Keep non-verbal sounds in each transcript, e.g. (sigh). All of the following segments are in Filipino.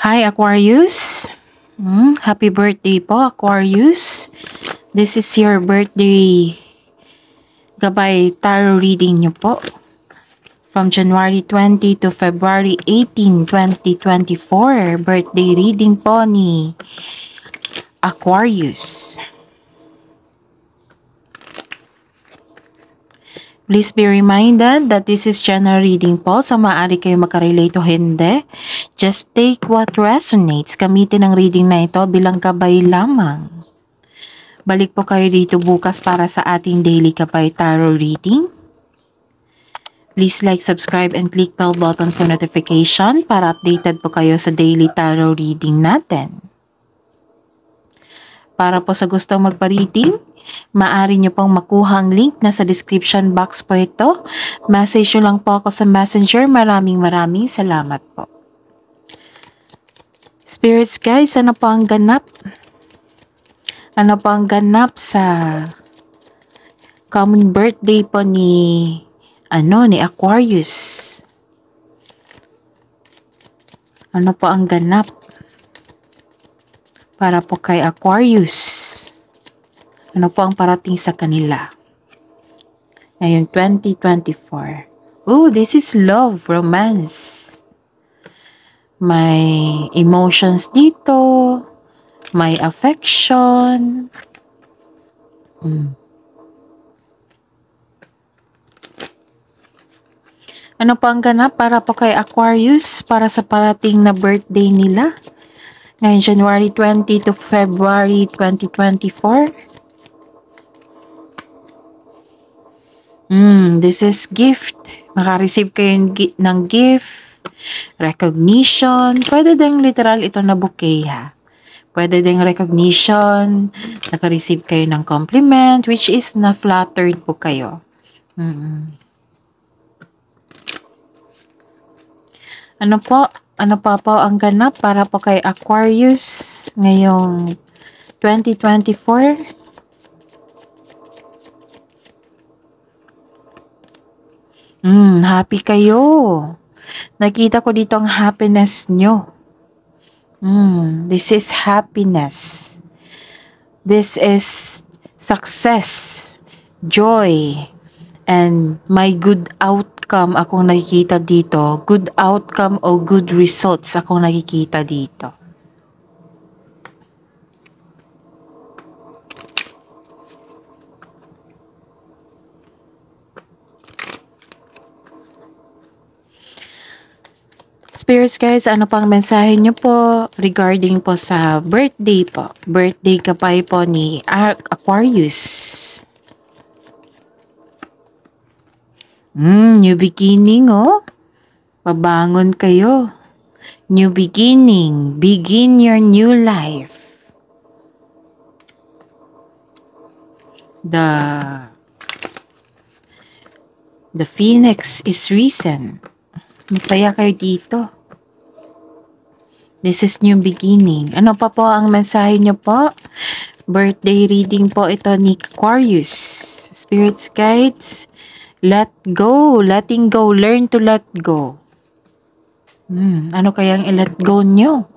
Hi Aquarius. Hmm, happy birthday po Aquarius. This is your birthday gabay tarot reading nyo po. From January 20 to February 18, 2024. Birthday reading po ni Aquarius. Please be reminded that this is general reading po. So maaari kayo makarelate o hindi. Just take what resonates. Gamitin ang reading na ito bilang gabay lamang. Balik po kayo dito bukas para sa ating daily kabay tarot reading. Please like, subscribe, and click bell button for notification para updated po kayo sa daily tarot reading natin. Para po sa gustong magpa-reading, Maari nyo pong makuha ang link na sa description box po ito. Message nyo lang po ako sa messenger. Maraming maraming salamat po. Spirits guys, ano po ang ganap? Ano po ang ganap sa common birthday po ni ano ni Aquarius? Ano po ang ganap para po kay Aquarius? ano po ang parating sa kanila. Ngayong 2024. Oh, this is love, romance. May emotions dito. May affection. Mm. Ano pa ang ganap para po kay Aquarius para sa parating na birthday nila? Ngayon, January 20 to February 2024. Mm, this is gift. Makareceive kayo ng gift, recognition. Pwede ding literal ito na bouquet ha. Pwede ding recognition, nakareceive kayo ng compliment, which is na-flattered po kayo. Mm -mm. Ano po? Ano pa po ang ganap para po kay Aquarius ngayong 2024? Mm, happy kayo. Nakita ko dito ang happiness nyo. Mm, this is happiness. This is success, joy, and my good outcome akong nakikita dito. Good outcome o good results akong nakikita dito. Spirits guys, ano pang mensahe nyo po regarding po sa birthday po? Birthday kapay po ni Aquarius. Mm, new beginning oh. Pabangon kayo. New beginning. Begin your new life. The the phoenix is risen. Masaya kayo dito. This is new beginning. Ano pa po ang mensahe niyo po? Birthday reading po ito ni Aquarius. Spirits Guides. Let go. Letting go. Learn to let go. Hmm, ano kaya i-let go niyo?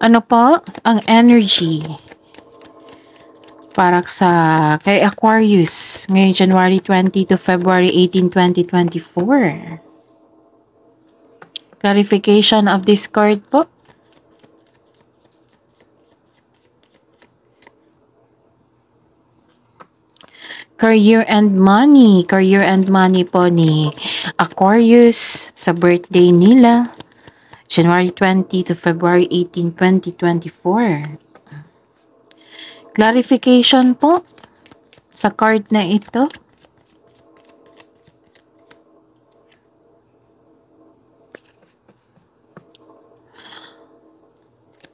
ano po, ang energy para sa kay Aquarius ngayong January 20 to February 18, 2024. Clarification of this card po. career and money. Career and money po ni Aquarius sa birthday nila. January 20 to February 18, 2024. Clarification po sa card na ito.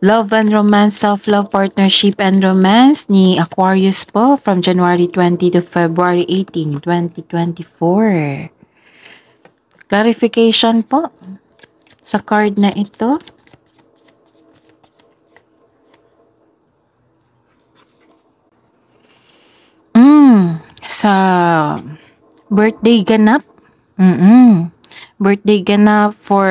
Love and Romance, Self-Love, Partnership and Romance ni Aquarius po from January 20 to February 18, 2024. Clarification po sa card na ito. Mm, sa birthday ganap. Mm, -mm. Birthday ganap for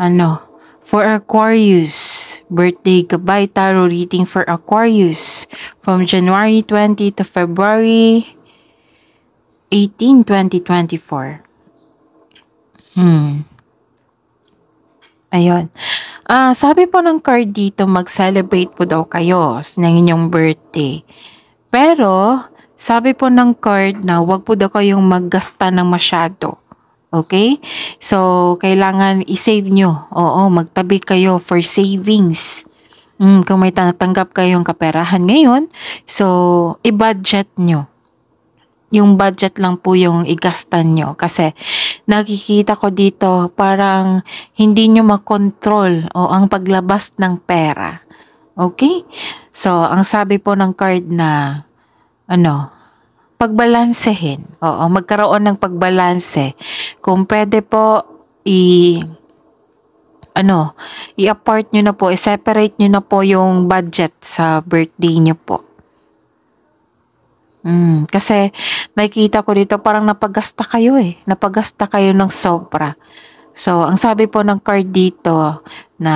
ano, for Aquarius. Birthday gabay tarot reading for Aquarius from January 20 to February 18, 2024. Hmm. Ayun. Uh, sabi po ng card dito, mag-celebrate po daw kayo ng inyong birthday. Pero, sabi po ng card na wag po daw kayong maggasta ng masyado. Okay? So, kailangan i-save nyo. Oo, magtabi kayo for savings. Mm, kung may tanatanggap kayong kaperahan ngayon, so, i-budget nyo. Yung budget lang po yung igastan nyo. Kasi, nakikita ko dito parang hindi nyo makontrol o ang paglabas ng pera. Okay? So, ang sabi po ng card na ano, pagbalansehin. Oo, magkaroon ng pagbalanse. Kung pwede po i ano, i-apart nyo na po, i-separate nyo na po yung budget sa birthday nyo po. Mm, kasi nakikita ko dito parang napagasta kayo eh. Napagasta kayo ng sobra. So, ang sabi po ng card dito na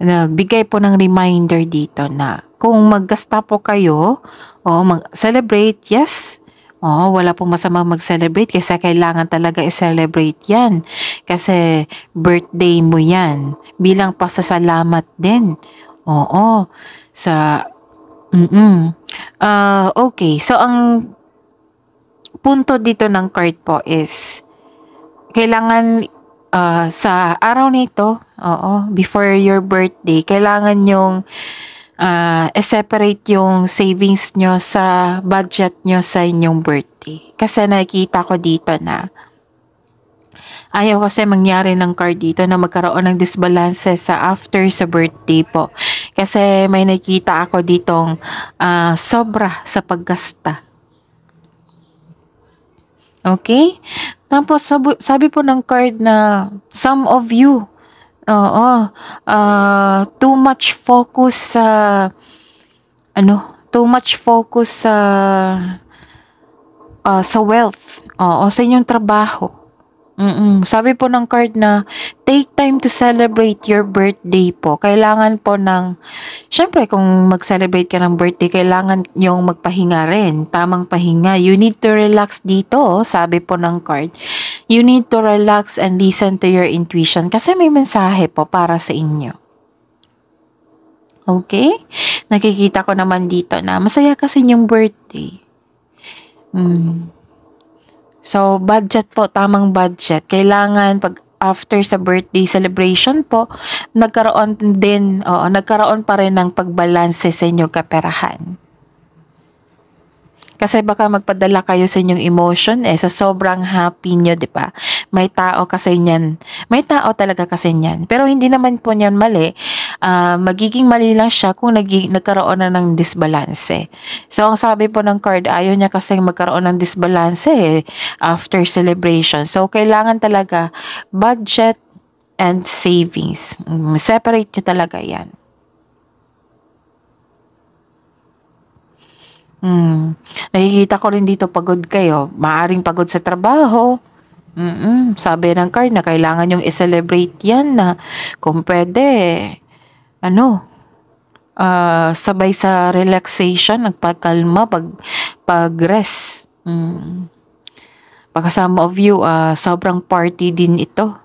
nagbigay po ng reminder dito na kung maggasta po kayo o oh, mag-celebrate, yes, Oh, wala pong masama mag-celebrate kasi kailangan talaga i-celebrate yan. Kasi birthday mo yan. Bilang pasasalamat din. Oo. Sa Mm. Ah, okay. So, ang punto dito ng card po is kailangan, ah, sa araw nito, oo, before your birthday, kailangan yung ah, separate yung savings niyo sa budget niyo sa inyong birthday. Kasi nakikita ko dito na ayaw kasi mangyari ng card dito na magkaroon ng disbalance sa after sa birthday po. Kasi may nakita ako ditong uh, sobra sa paggasta. Okay? Tapos sabi, sabi po ng card na some of you oo uh, too much focus sa uh, ano too much focus sa uh, uh, sa wealth o sa inyong trabaho Mm-mm. Sabi po ng card na take time to celebrate your birthday po. Kailangan po ng, syempre kung mag-celebrate ka ng birthday, kailangan 'yong magpahinga rin. Tamang pahinga. You need to relax dito, sabi po ng card. You need to relax and listen to your intuition kasi may mensahe po para sa inyo. Okay? Nakikita ko naman dito na masaya kasi yung birthday. Mm. So, budget po, tamang budget. Kailangan pag after sa birthday celebration po, nagkaroon din, oo, nagkaroon pa rin ng pagbalanse sa inyong kaperahan. Kasi baka magpadala kayo sa inyong emotion eh, sa sobrang happy nyo, di ba? May tao kasi niyan. May tao talaga kasi niyan. Pero hindi naman po niyan mali. Uh, magiging mali lang siya kung nag nagkaroon na ng disbalance. Eh. So, ang sabi po ng card, ayaw niya kasi magkaroon ng disbalance eh, after celebration. So, kailangan talaga budget and savings. Mm, separate nyo talaga yan. Hmm. Nakikita ko rin dito pagod kayo. Maaring pagod sa trabaho. Mm-mm. Sabi ng card na kailangan yung i-celebrate yan na kung pwede, ano, uh, sabay sa relaxation, nagpakalma, pag, pag-rest. Mm. Baka some of you, uh, sobrang party din ito.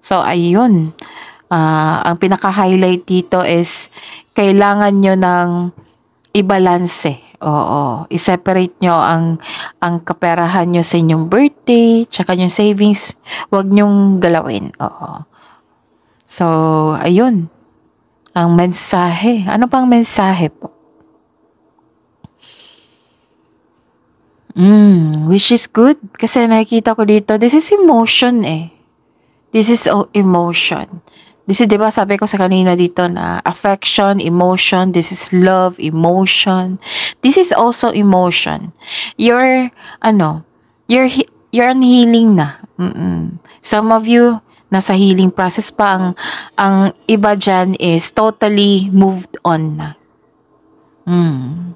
So, ayun. Uh, ang pinaka-highlight dito is kailangan nyo ng i-balance eh Oo, i-separate nyo ang, ang kaperahan nyo sa inyong birthday, tsaka yung savings, wag nyong galawin. Oo. So, ayun. Ang mensahe. Ano pang mensahe po? Mm, which is good. Kasi nakikita ko dito, this is emotion eh. This is emotion. This is, di ba, sabi ko sa kanina dito na affection, emotion, this is love, emotion. This is also emotion. You're, ano, you're, you're on healing na. Mm -mm. Some of you, nasa healing process pa. Ang, ang iba dyan is totally moved on na. Mm.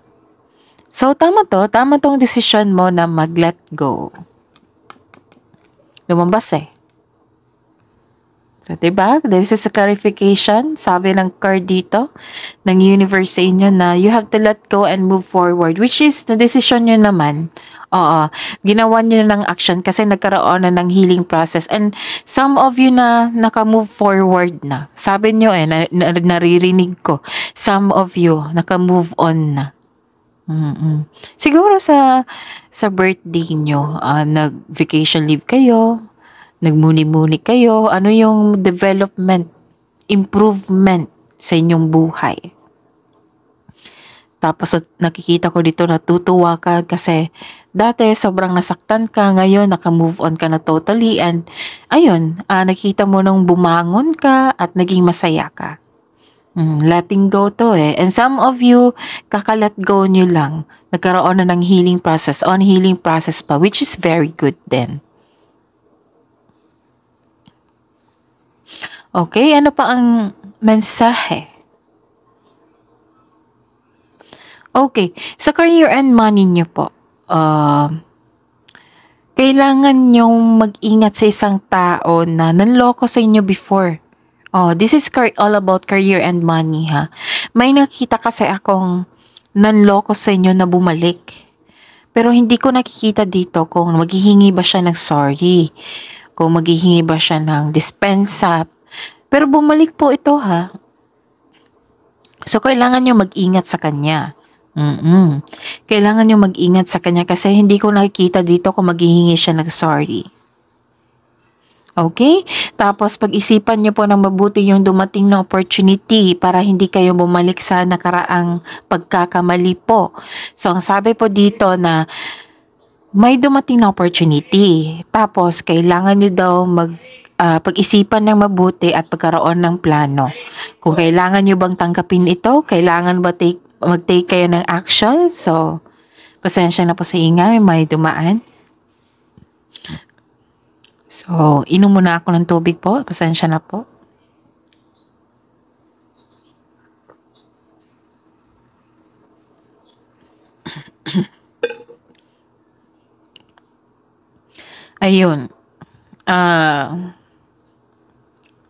So, tama to. Tama tong decision mo na mag-let go. Lumabas eh. Diba? This is a clarification, sabi ng card dito, ng universe sa inyo na you have to let go and move forward, which is the decision nyo naman. Oo, ginawa nyo ng action kasi nagkaroon na ng healing process. And some of you na naka-move forward na. Sabi nyo eh, na, na, naririnig ko, some of you naka-move on na. Mm-mm. Siguro sa sa birthday nyo, uh, nag-vacation leave kayo, Nagmuni-muni kayo, ano yung development, improvement sa inyong buhay. Tapos nakikita ko dito natutuwa ka kasi dati sobrang nasaktan ka, ngayon naka-move on ka na totally and ayun, uh, ah, nakita mo nang bumangon ka at naging masaya ka. Mm, letting go to eh. And some of you, kakalet go nyo lang. Nagkaroon na ng healing process, on healing process pa, which is very good then. Okay, ano pa ang mensahe? Okay, sa career and money nyo po, uh, kailangan nyong mag-ingat sa isang tao na nanloko sa inyo before. Oh, this is all about career and money ha. May nakita kasi akong nanloko sa inyo na bumalik. Pero hindi ko nakikita dito kung maghihingi ba siya ng sorry, kung maghihingi ba siya ng dispensa, pero bumalik po ito ha. So, kailangan nyo mag-ingat sa kanya. Mm-mm. Kailangan nyo mag-ingat sa kanya kasi hindi ko nakikita dito kung maghihingi siya ng sorry. Okay? Tapos pag-isipan nyo po ng mabuti yung dumating na opportunity para hindi kayo bumalik sa nakaraang pagkakamali po. So ang sabi po dito na may dumating na opportunity. Tapos kailangan nyo daw mag uh, pag-isipan ng mabuti at pagkaroon ng plano. Kung kailangan nyo bang tanggapin ito, kailangan ba take, mag-take kayo ng action? So, pasensya na po sa ingay, may dumaan. So, inom muna ako ng tubig po. Pasensya na po. (clears throat) Ayun. Ah... Uh,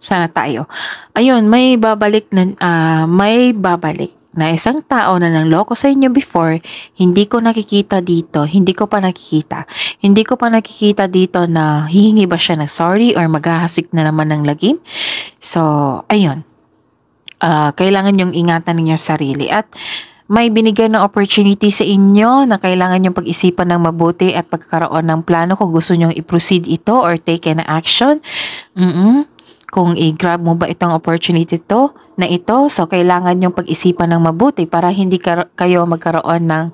sana tayo. Ayun, may babalik na, uh, may babalik na isang tao na nangloko sa inyo before, hindi ko nakikita dito, hindi ko pa nakikita. Hindi ko pa nakikita dito na hihingi ba siya ng sorry or maghahasik na naman ng lagim. So, ayun. Uh, kailangan yung ingatan ninyo sarili at may binigay ng opportunity sa inyo na kailangan yung pag-isipan ng mabuti at pagkakaroon ng plano kung gusto nyong i-proceed ito or take an action. Mm-mm kung i-grab mo ba itong opportunity to na ito. So, kailangan yung pag-isipan ng mabuti para hindi kayo magkaroon ng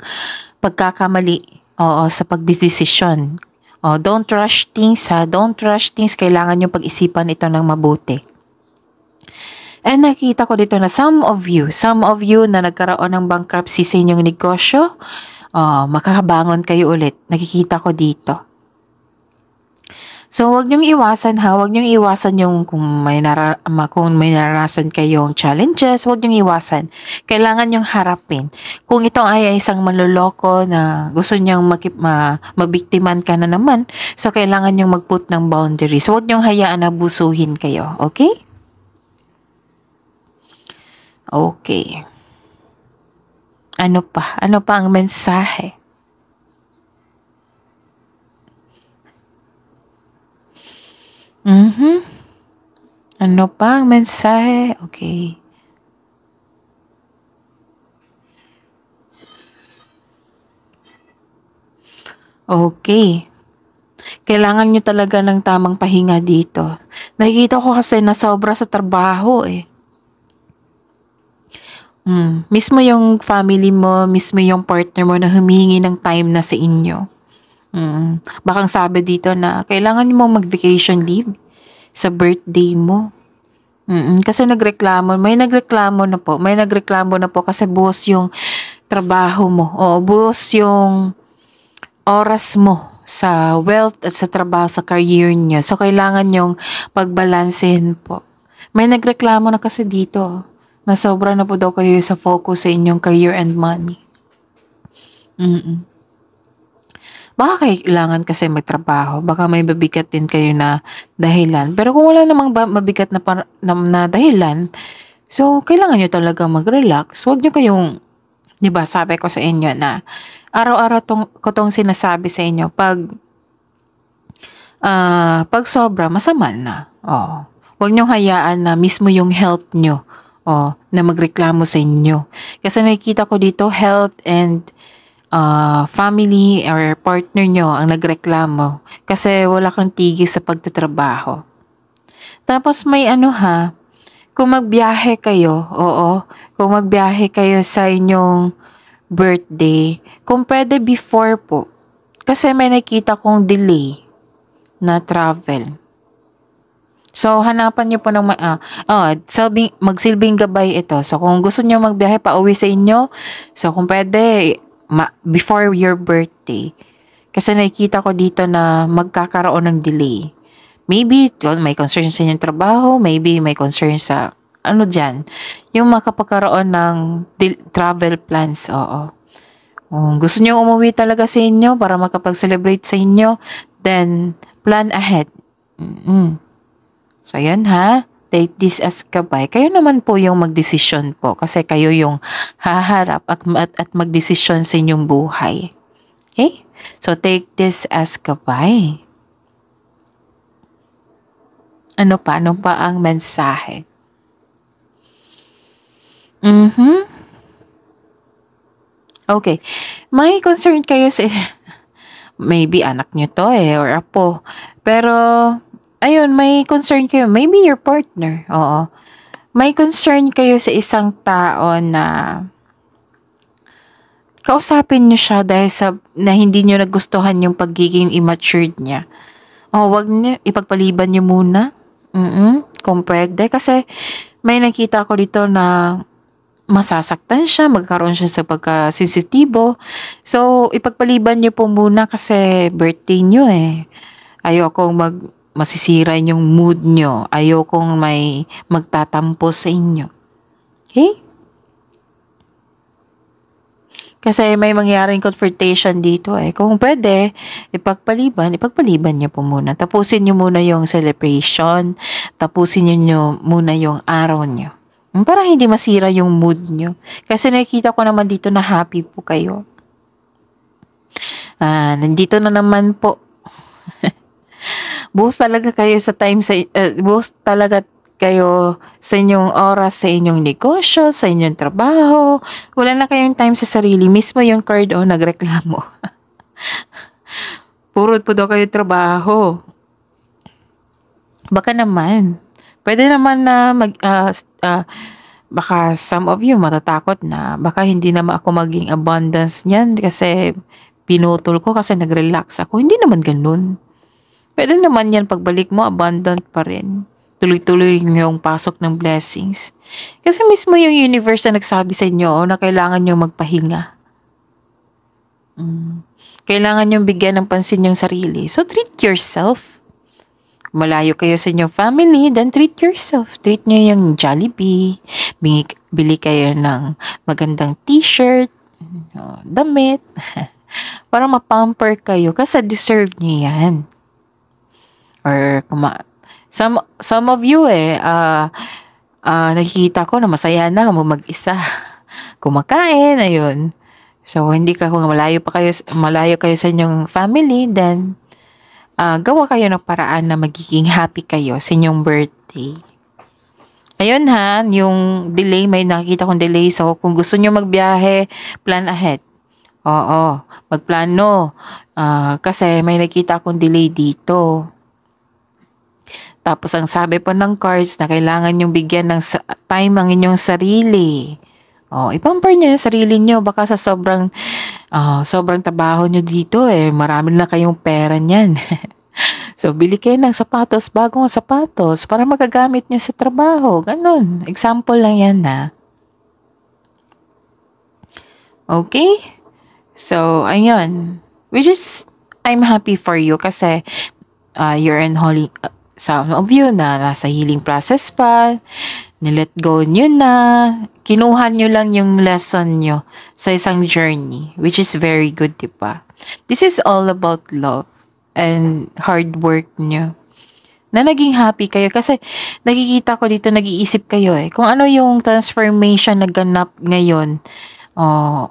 pagkakamali oo, sa pagdidesisyon. Oh, don't rush things ha. Don't rush things. Kailangan yung pag-isipan ito ng mabuti. And nakita ko dito na some of you, some of you na nagkaroon ng bankruptcy sa inyong negosyo, oh, makakabangon kayo ulit. Nakikita ko dito. So, wag niyong iwasan ha. Wag niyong iwasan yung kung may, nara, kung may narasan kayong challenges, wag niyong iwasan. Kailangan niyong harapin. Kung ito ay isang manluloko na gusto niyang makip, ma, mabiktiman ka na naman, so kailangan niyong magput ng boundaries. Wag niyong hayaan na busuhin kayo. Okay? Okay. Ano pa? Ano pa ang mensahe? Mm-hmm. Ano pa ang mensahe? Okay. Okay. Kailangan nyo talaga ng tamang pahinga dito. Nakikita ko kasi na sobra sa trabaho eh. Mm, mismo yung family mo, mismo yung partner mo na humihingi ng time na sa inyo. Mm, bakang sabi dito na kailangan mo mag-vacation leave sa birthday mo. Mm, kasi nagreklamo, may nagreklamo na po, may nagreklamo na po kasi buhos yung trabaho mo. O buhos yung oras mo sa wealth at sa trabaho, sa career niyo. So, kailangan yung pagbalansin po. May nagreklamo na kasi dito na sobra na po daw kayo sa focus sa inyong career and money. Mm-mm baka kailangan kasi may trabaho, Baka may mabigat din kayo na dahilan. Pero kung wala namang ba, mabigat na, na, na dahilan, so kailangan nyo talaga mag-relax. Huwag nyo kayong, di ba sabi ko sa inyo na araw-araw tong, ko tong sinasabi sa inyo, pag, uh, pag sobra, masama na. Oh. Huwag nyo hayaan na mismo yung health nyo oh, na magreklamo sa inyo. Kasi nakikita ko dito, health and uh, family or partner nyo ang nagreklamo kasi wala kang tigis sa pagtatrabaho. Tapos may ano ha, kung magbiyahe kayo, oo, kung magbiyahe kayo sa inyong birthday, kung pwede before po. Kasi may nakita kong delay na travel. So, hanapan nyo po ng, uh, oh, silbing, magsilbing gabay ito. So, kung gusto nyo magbiyahe pa uwi sa inyo, so kung pwede, ma- before your birthday. Kasi nakikita ko dito na magkakaroon ng delay. Maybe, well, may concern sa inyong trabaho, maybe may concern sa, ano dyan, yung makapagkaroon ng travel plans, oo. Kung gusto nyo umuwi talaga sa inyo para makapag-celebrate sa inyo, then plan ahead. Mm-mm. So, yan ha update this as kabay, kayo naman po yung magdesisyon po kasi kayo yung haharap at, at, magdesisyon sa inyong buhay. Okay? So take this as kabay. Ano pa? Ano pa ang mensahe? mm Okay. May concern kayo sa... (laughs) Maybe anak niyo to eh, or apo. Pero ayun, may concern kayo. Maybe your partner, oo. May concern kayo sa isang tao na kausapin niyo siya dahil sa, na hindi niyo nagustuhan yung pagiging immature niya. O, wag niyo ipagpaliban niyo muna. Mm-mm, kung pwede. Kasi, may nakita ko dito na masasaktan siya, magkaroon siya sa pagkasensitibo. So, ipagpaliban niyo po muna kasi birthday niyo eh. Ayoko mag masisira yung mood nyo. Ayokong may magtatampo sa inyo. Okay? Kasi may mangyaring confrontation dito eh. Kung pwede, ipagpaliban, ipagpaliban niyo po muna. Tapusin niyo muna yung celebration. Tapusin niyo muna yung araw niyo. Hmm, para hindi masira yung mood niyo. Kasi nakikita ko naman dito na happy po kayo. Ah, nandito na naman po buhos talaga kayo sa time sa uh, buhos talaga kayo sa inyong oras, sa inyong negosyo, sa inyong trabaho. Wala na kayong time sa sarili. Mismo yung card o oh, nagreklamo. (laughs) Puro po daw kayo trabaho. Baka naman. Pwede naman na mag... Uh, uh, baka some of you matatakot na baka hindi naman ako maging abundance niyan kasi pinutol ko kasi nag-relax ako. Hindi naman ganun. Pwede naman yan pagbalik mo, abundant pa rin. Tuloy-tuloy yung pasok ng blessings. Kasi mismo yung universe na nagsabi sa inyo oh, na kailangan nyo magpahinga. Mm. Kailangan yung bigyan ng pansin yung sarili. So, treat yourself. Malayo kayo sa inyong family, then treat yourself. Treat nyo yung Jollibee. Bili, bili kayo ng magandang t-shirt, mm, oh, damit. (laughs) Para mapamper kayo kasi deserve nyo yan or kuma some some of you eh uh, uh, nakikita ko na masaya na mag-isa (laughs) kumakain ayun so hindi ka kung malayo pa kayo malayo kayo sa inyong family then uh, gawa kayo ng paraan na magiging happy kayo sa inyong birthday Ayun ha, yung delay, may nakikita kong delay. So, kung gusto niyo magbiyahe, plan ahead. Oo, magplano. Uh, kasi may nakita akong delay dito. Tapos ang sabi pa ng cards na kailangan yung bigyan ng time ang inyong sarili. O, oh, ipamper niyo yung sarili nyo. baka sa sobrang oh, sobrang trabaho nyo dito eh marami na kayong pera niyan. (laughs) so bili kayo ng sapatos, bagong sapatos para magagamit nyo sa trabaho. Ganun. Example lang 'yan na. Okay? So ayun. Which is I'm happy for you kasi uh, you're in holy uh, some of you na nasa healing process pa, nilet go nyo na, kinuha nyo lang yung lesson nyo sa isang journey, which is very good, di ba? This is all about love and hard work nyo na naging happy kayo kasi nakikita ko dito nag-iisip kayo eh kung ano yung transformation na ganap ngayon oh,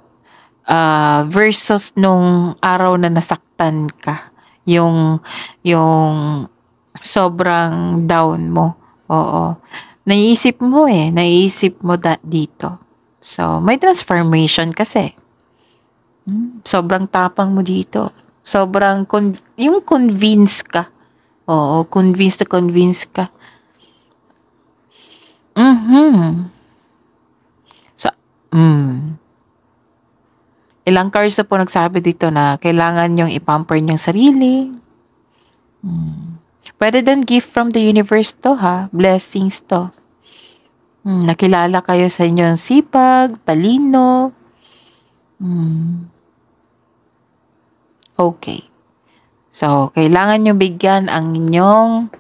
uh, versus nung araw na nasaktan ka yung yung sobrang down mo. Oo. Naiisip mo eh. Naiisip mo da- dito. So, may transformation kasi. Hmm, sobrang tapang mo dito. Sobrang, con- yung convince ka. Oo, convince to convince ka. Mm-hmm. So, mm. Ilang cards na po nagsabi dito na kailangan yung ipamper yung sarili. Mm Rather than gift from the universe to ha, blessings to. Hmm, nakilala kayo sa inyong sipag, talino. Hmm. Okay. So, kailangan nyo bigyan ang inyong,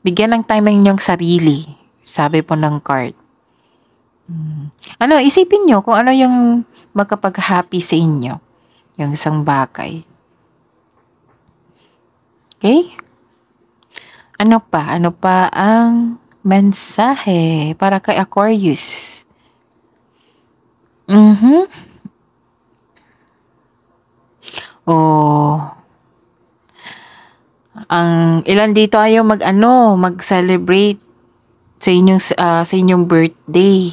bigyan ng time ang inyong sarili. Sabi po ng card. Hmm. Ano, isipin nyo kung ano yung magkapag-happy sa inyo. Yung isang bagay. Okay? Ano pa? Ano pa ang mensahe para kay Aquarius? Mm-hmm. Oh. Ang ilan dito ayaw mag-ano, mag-celebrate sa inyong uh, sa inyong birthday.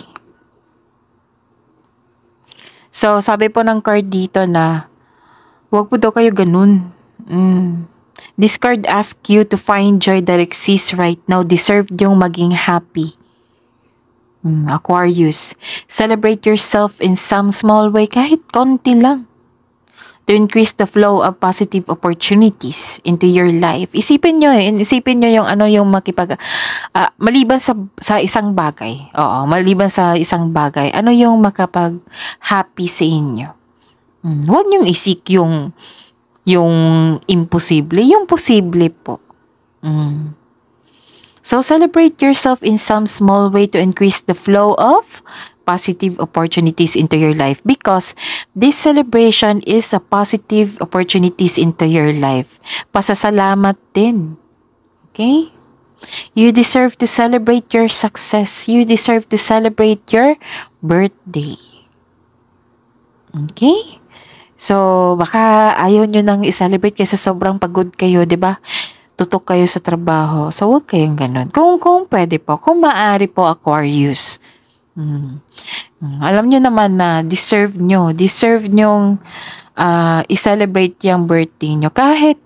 So, sabi po ng card dito na huwag po daw kayo ganun. Mm. This card asks you to find joy that exists right now. Deserve yung maging happy. Hmm, Aquarius, celebrate yourself in some small way, kahit konti lang. To increase the flow of positive opportunities into your life. Isipin nyo, eh, isipin nyo yung ano yung makipag... Uh, maliban sa, sa isang bagay, oo, maliban sa isang bagay, ano yung makapag-happy sa inyo? Hmm, huwag nyong isik yung yung imposible, yung posible po. Mm. So celebrate yourself in some small way to increase the flow of positive opportunities into your life because this celebration is a positive opportunities into your life. Pasasalamat din. Okay? You deserve to celebrate your success. You deserve to celebrate your birthday. Okay? So, baka ayaw nyo nang i-celebrate kasi sobrang pagod kayo, di ba? Tutok kayo sa trabaho. So, huwag kayong ganun. Kung, kung pwede po, kung maaari po, Aquarius. Hmm. hmm. Alam nyo naman na deserve nyo, deserve nyong uh, i-celebrate yung birthday nyo. Kahit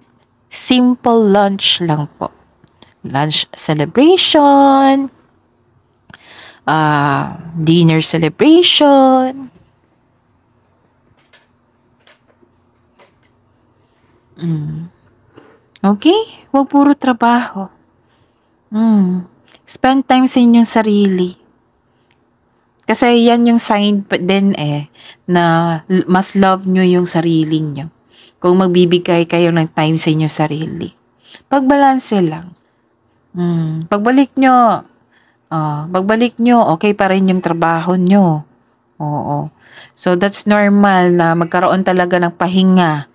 simple lunch lang po. Lunch celebration, uh, dinner celebration, Mm. Okay? Huwag puro trabaho. Mm. Spend time sa inyong sarili. Kasi yan yung sign din eh, na mas love nyo yung sarili nyo. Kung magbibigay kayo ng time sa inyong sarili. Pagbalanse lang. Mm. Pagbalik nyo, uh, pagbalik nyo, okay pa rin yung trabaho nyo. Oo. So, that's normal na magkaroon talaga ng pahinga.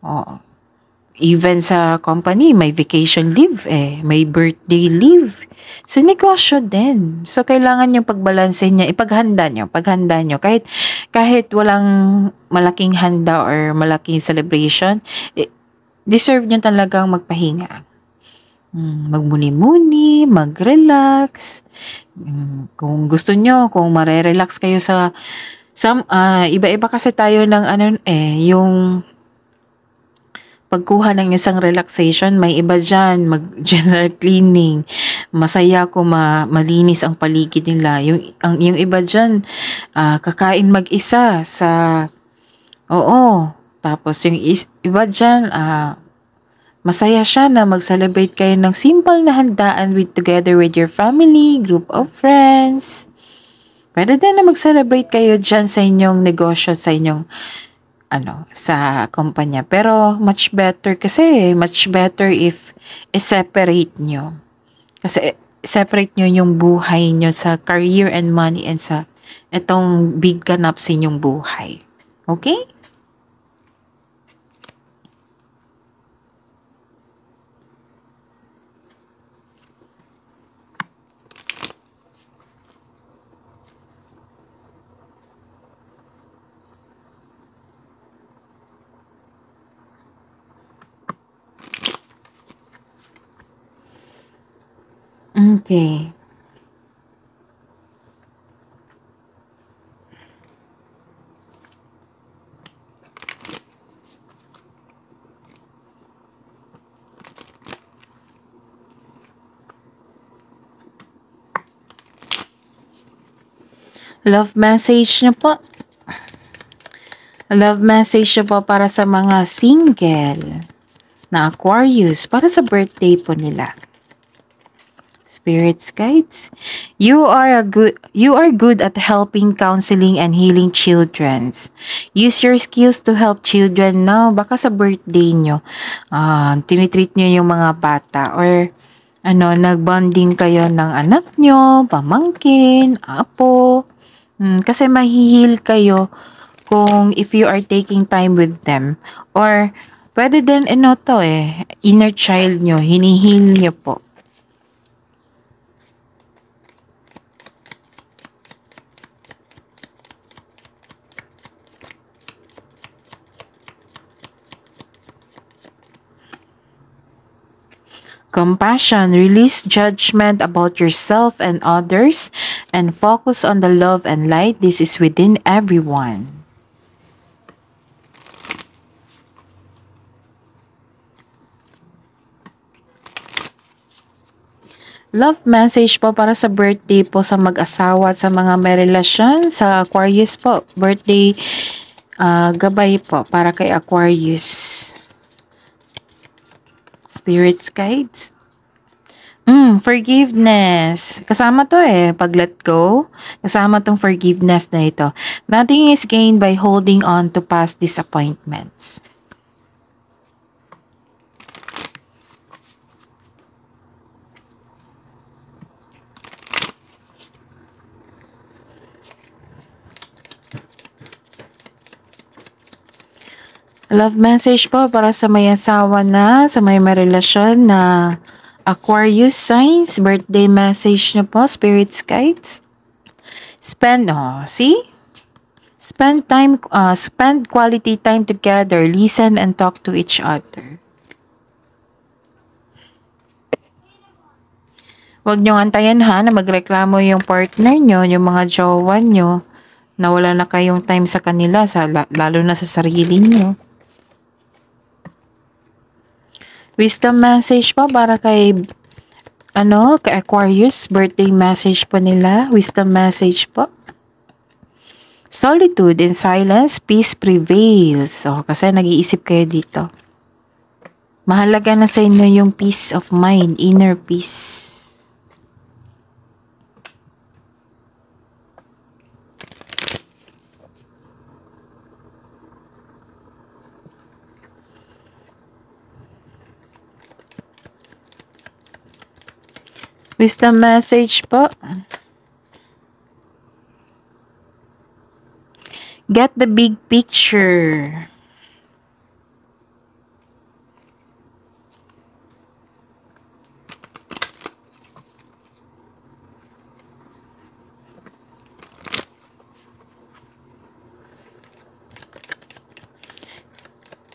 Oo. Even sa company, may vacation leave eh, may birthday leave. Sa negosyo din. So, kailangan yung pagbalansin niya, ipaghanda niyo, paghanda niyo. Kahit, kahit walang malaking handa or malaking celebration, eh, deserve niyo talagang magpahinga. Hmm, magmuni-muni, mag-relax. Hmm, kung gusto niyo, kung marerelax kayo sa, some, uh, iba-iba kasi tayo ng ano, eh, yung pagkuha ng isang relaxation, may iba dyan, mag-general (laughs) cleaning, masaya ko ma malinis ang paligid nila. Yung, ang, yung iba dyan, uh, kakain mag-isa sa, oo, tapos yung is, iba dyan, uh, masaya siya na mag-celebrate kayo ng simple na handaan with together with your family, group of friends. Pwede din na mag-celebrate kayo dyan sa inyong negosyo, sa inyong ano sa kumpanya pero much better kasi much better if i-separate nyo kasi separate nyo yung buhay nyo sa career and money and sa itong big ganap sa inyong buhay okay Okay. Love message na po. Love message niyo po para sa mga single na Aquarius para sa birthday po nila spirits guides. You are a good you are good at helping counseling and healing children. Use your skills to help children now baka sa birthday nyo. Uh, tinitreat niyo yung mga bata or ano, nagbonding kayo ng anak niyo, pamangkin, apo. Hmm, kasi mahihil kayo kung if you are taking time with them. Or, pwede din, ano to eh, inner child nyo, hinihil nyo po. Compassion, release judgment about yourself and others and focus on the love and light. This is within everyone. Love message po para sa birthday po sa mag-asawa sa mga may relasyon sa Aquarius po. Birthday uh, gabay po para kay Aquarius. Spirits guides. Mm, forgiveness. Kasama to eh, pag let go. Kasama tong forgiveness na ito. Nothing is gained by holding on to past disappointments. Love message po para sa may asawa na, sa may marelasyon na Aquarius signs. Birthday message niyo po, spirit guides. Spend, oh, see? Spend time, uh, spend quality time together. Listen and talk to each other. Huwag niyong antayan ha na magreklamo yung partner niyo, yung mga jowa niyo, na wala na kayong time sa kanila, sa, lalo na sa sarili niyo. Wisdom message po para kay ano, kay Aquarius, birthday message po nila, wisdom message po. Solitude and silence, peace prevails. Oh, kasi nag-iisip kayo dito. Mahalaga na sa inyo yung peace of mind, inner peace. Wisdom message po. Get the big picture.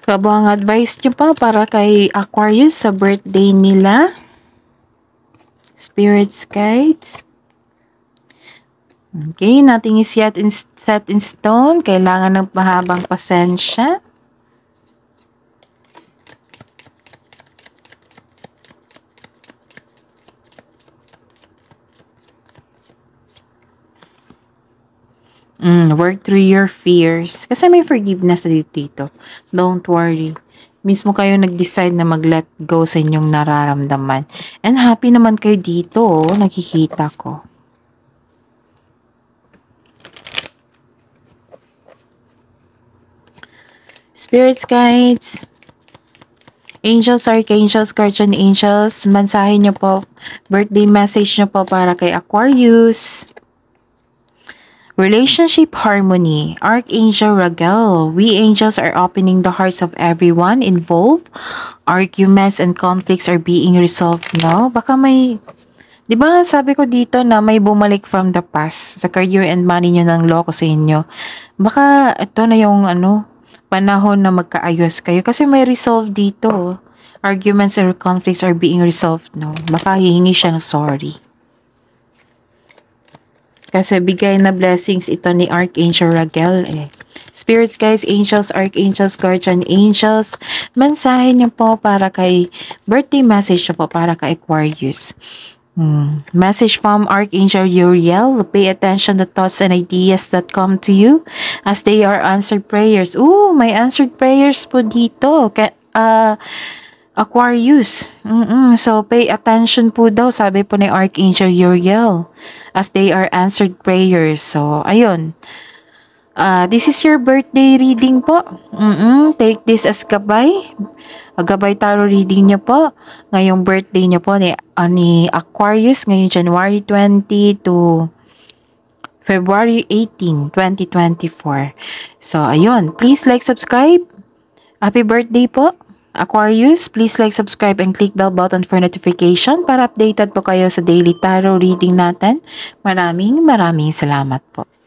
Kabang advice nyo pa para kay Aquarius sa birthday nila. Spirit's Guides. Okay, nating is yet in, set in stone. Kailangan ng mahabang pasensya. Mm, work through your fears. Kasi may forgiveness dito. Don't worry mismo kayo nag-decide na mag-let go sa inyong nararamdaman. And happy naman kayo dito, oh, nakikita ko. Spirits guides, angels, archangels, guardian angels, mansahin nyo po, birthday message nyo po para kay Aquarius. Relationship Harmony Archangel Raguel We angels are opening the hearts of everyone involved. Arguments and conflicts are being resolved no? Baka may... Di ba sabi ko dito na may bumalik from the past sa career and money nyo ng loko sa inyo. Baka ito na yung ano, panahon na magkaayos kayo. Kasi may resolve dito. Arguments and conflicts are being resolved. No? Baka hihingi siya ng sorry. Kasi bigay na blessings ito ni Archangel Raquel. Eh. Spirits guys, angels, archangels, guardian angels, mensahe niyo po para kay birthday message niyo po para kay Aquarius. Hmm. Message from Archangel Uriel, pay attention to thoughts and ideas that come to you as they are answered prayers. Ooh, may answered prayers po dito. Ka uh, Aquarius. Mm-mm. So, pay attention po daw, sabi po ni Archangel Uriel, as they are answered prayers. So, ayun. Uh, this is your birthday reading po. Mm-mm. Take this as gabay. Gabay tarot reading niyo po. Ngayong birthday niyo po ni, uh, ni Aquarius, ngayong January 20 to February 18, 2024. So, ayun. Please like, subscribe. Happy birthday po. Aquarius, please like, subscribe, and click bell button for notification para updated po kayo sa daily tarot reading natin. Maraming maraming salamat po.